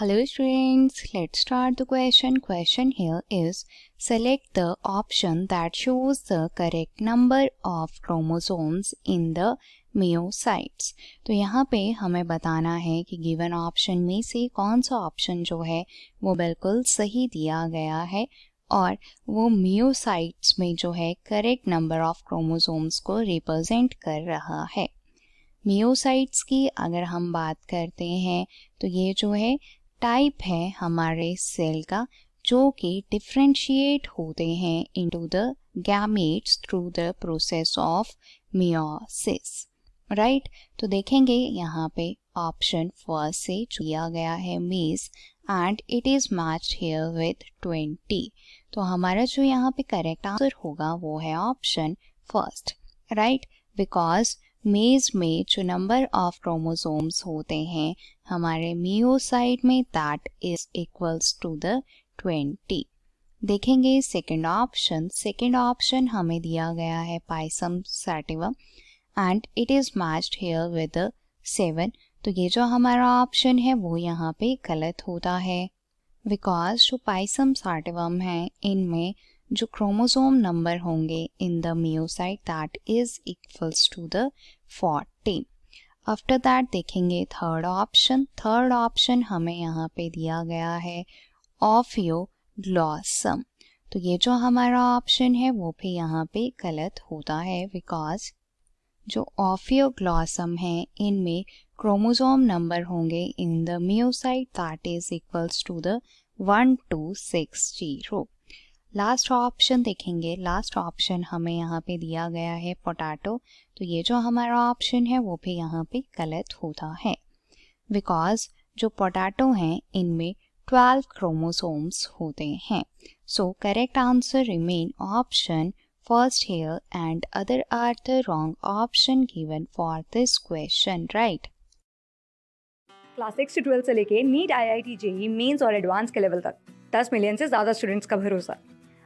hello students let start the question question here is select the option that shows the correct number of chromosomes in the meiocytes तो यहाँ पे हमें बताना है कि given option में से कौन सा ऑप्शन जो है वो बिल्कुल सही दिया गया है और वो मियोसाइट्स में जो है करेक्ट नंबर ऑफ क्रोमोसोम्स को रिप्रेजेंट कर रहा है मियोसाइट्स की अगर हम बात करते हैं तो ये जो है टाइप है हमारे सेल का जो कि डिफ्रेंशिएट होते हैं into the gametes through the process of meiosis right तो देखेंगे यहाँ पे ऑप्शन फर्स्ट से चुना गया है मीस and it is match here with twenty तो हमारा जो यहाँ पे करेक्ट आंसर होगा वो है ऑप्शन फर्स्ट राइट बिकॉज मेज में जो नंबर ऑफ क्रोमोसोम्स होते हैं हमारे मियोसाइड में that is equals to the twenty देखेंगे सेकंड ऑप्शन सेकंड ऑप्शन हमें दिया गया है Pisum sativum and it is matched here with seven तो ये जो हमारा ऑप्शन है वो यहाँ पे गलत होता है बिकॉज जो पाइसम सार्टिवम है इनमें जो क्रोमोसोम नंबर होंगे in the meiocyte that is equals to the fourteen after that देखेंगे थर्ड ऑप्शन थर्ड ऑप्शन हमें यहाँ पे दिया गया है ऑफ यो ग्लॉसम तो ये जो हमारा ऑप्शन है वो भी यहाँ पे गलत होता है बिकॉज जो ऑफियोग्लॉसम है इनमें क्रोमोसोम नंबर होंगे in the meiocyte that is equals to the one two six zero last option देखेंगे लास्ट ऑप्शन हमें यहाँ पे दिया गया है पोटैटो तो ये जो हमारा ऑप्शन है वो भी यहाँ पे गलत होता है बिकॉज जो पोटैटो हैं इनमें 12 क्रोमोसोम्स होते हैं so correct answer remain option first here and other are the wrong option given for this question right class six से ट्वेल्थ से लेके NEET I I T JEE mains और एडवांस के लेवल तक 10 मिलियन से ज़्यादा स्टूडेंट्स का भरोसा